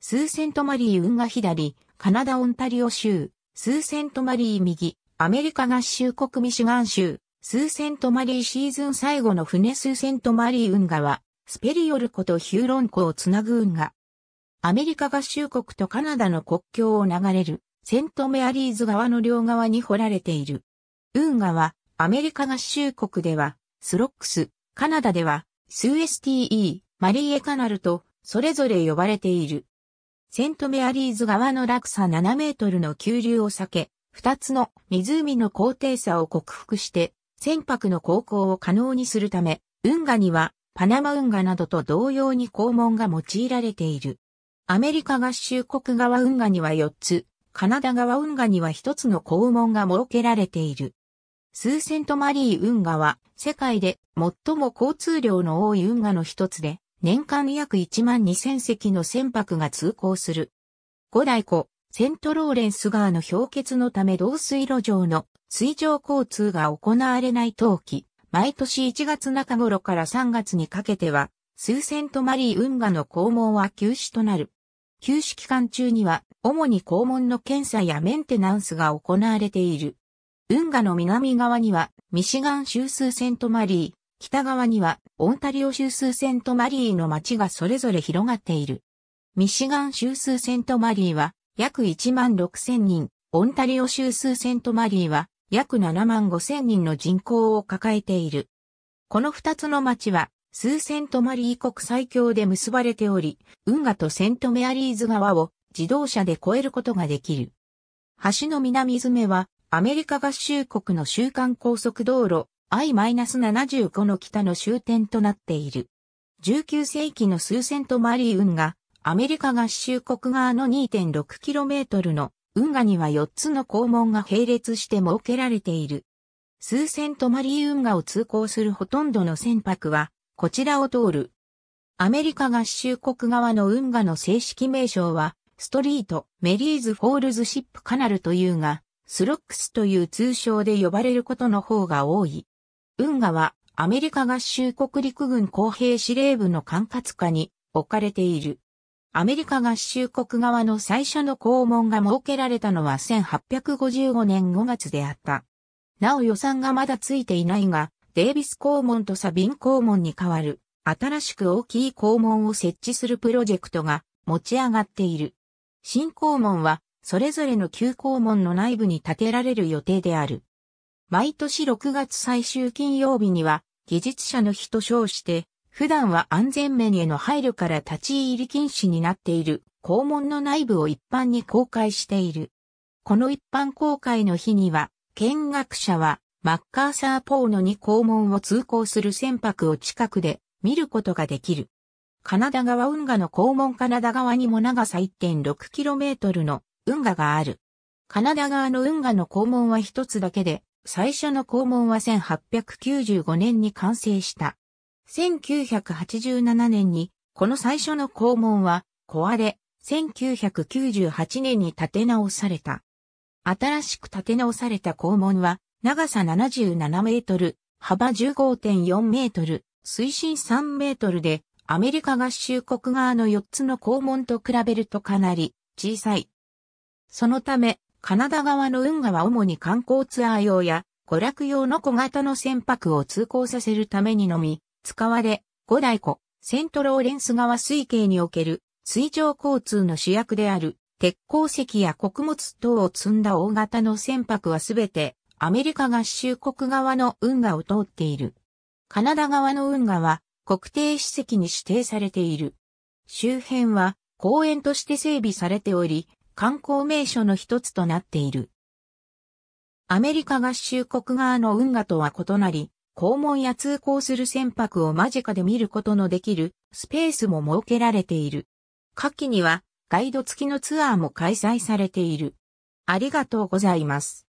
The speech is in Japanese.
スーセントマリー運河左、カナダオンタリオ州、スーセントマリー右、アメリカ合衆国ミシガン州、スーセントマリーシーズン最後の船スーセントマリー運河は、スペリオル湖とヒューロン湖をつなぐ運河。アメリカ合衆国とカナダの国境を流れる、セントメアリーズ川の両側に掘られている。運河は、アメリカ合衆国では、スロックス、カナダでは、スーエスティー、マリーエカナルと、それぞれ呼ばれている。セントメアリーズ側の落差7メートルの急流を避け、2つの湖の高低差を克服して、船舶の航行を可能にするため、運河にはパナマ運河などと同様に肛門が用いられている。アメリカ合衆国側運河には4つ、カナダ側運河には1つの肛門が設けられている。スーセントマリー運河は世界で最も交通量の多い運河の一つで、年間約1万2000隻の船舶が通行する。五大湖、セントローレンス川の氷結のため同水路上の水上交通が行われない冬季、毎年1月中頃から3月にかけては、スーセントマリー運河の肛門は休止となる。休止期間中には、主に肛門の検査やメンテナンスが行われている。運河の南側には、ミシガン州ーセントマリー、北側にはオンタリオ州数セントマリーの町がそれぞれ広がっている。ミシガン州数セントマリーは約1万6千人、オンタリオ州数セントマリーは約7万5千人の人口を抱えている。この二つの町は数セントマリー国最強で結ばれており、運河とセントメアリーズ川を自動車で越えることができる。橋の南詰めはアメリカ合衆国の週間高速道路 I-75 の北の終点となっている。19世紀の数セントマリー運河、アメリカ合衆国側の 2.6km の運河には4つの肛門が並列して設けられている。数セントマリー運河を通行するほとんどの船舶は、こちらを通る。アメリカ合衆国側の運河の正式名称は、ストリート、メリーズ・フォールズ・シップ・カナルというが、スロックスという通称で呼ばれることの方が多い。運河はアメリカ合衆国陸軍公兵司令部の管轄下に置かれている。アメリカ合衆国側の最初の校門が設けられたのは1855年5月であった。なお予算がまだついていないが、デイビス校門とサビン校門に代わる、新しく大きい校門を設置するプロジェクトが持ち上がっている。新校門は、それぞれの旧公門の内部に建てられる予定である。毎年6月最終金曜日には、技術者の日と称して、普段は安全面への配慮から立ち入り禁止になっている校門の内部を一般に公開している。この一般公開の日には、見学者はマッカーサーポーノに校門を通行する船舶を近くで見ることができる。カナダ側運河の校門カナダ側にも長さ 1.6km の運河がある。カナダ側の運河の校門は一つだけで、最初の校門は1895年に完成した。1987年に、この最初の校門は壊れ、1998年に建て直された。新しく建て直された校門は、長さ77メートル、幅15.4メートル、水深3メートルで、アメリカ合衆国側の4つの校門と比べるとかなり小さい。そのため、カナダ側の運河は主に観光ツアー用や娯楽用の小型の船舶を通行させるためにのみ、使われ、五大湖、セントローレンス川水系における水上交通の主役である鉄鉱石や穀物等を積んだ大型の船舶はすべてアメリカ合衆国側の運河を通っている。カナダ側の運河は国定史跡に指定されている。周辺は公園として整備されており、観光名所の一つとなっている。アメリカ合衆国側の運河とは異なり、肛門や通行する船舶を間近で見ることのできるスペースも設けられている。下記にはガイド付きのツアーも開催されている。ありがとうございます。